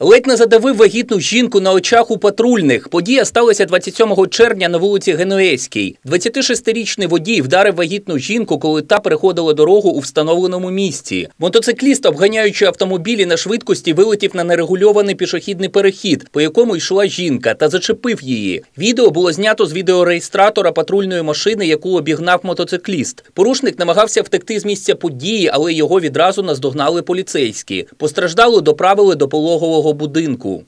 Ледь не задавив вагітну жінку на очах у патрульних. Подія сталася 27 червня на вулиці Генуеській. 26-річний водій вдарив вагітну жінку, коли та переходила дорогу у встановленому місці. Мотоцикліст, обганяючи автомобілі на швидкості, вилетів на нерегульований пішохідний перехід, по якому йшла жінка, та зачепив її. Відео було знято з відеореєстратора патрульної машини, яку обігнав мотоцикліст. Порушник намагався втекти з місця події, але його відразу наздогнали поліцейські. Постраждало доправили до пологового житлового будинку.